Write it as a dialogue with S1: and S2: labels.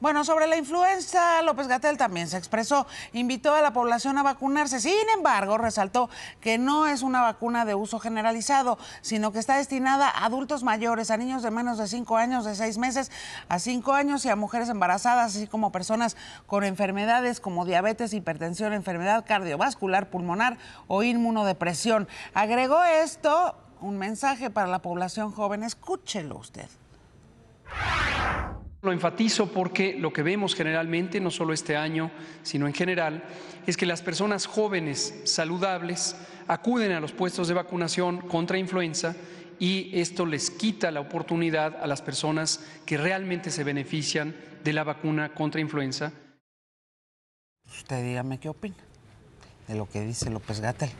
S1: Bueno, sobre la influenza, López Gatel también se expresó. Invitó a la población a vacunarse. Sin embargo, resaltó que no es una vacuna de uso generalizado, sino que está destinada a adultos mayores, a niños de menos de cinco años, de seis meses a cinco años y a mujeres embarazadas, así como personas con enfermedades como diabetes, hipertensión, enfermedad cardiovascular, pulmonar o inmunodepresión. Agregó esto un mensaje para la población joven. Escúchelo usted.
S2: Lo enfatizo porque lo que vemos generalmente, no solo este año, sino en general, es que las personas jóvenes saludables acuden a los puestos de vacunación contra influenza y esto les quita la oportunidad a las personas que realmente se benefician
S3: de la vacuna contra influenza.
S4: Usted dígame qué opina
S5: de lo que dice López Gatel.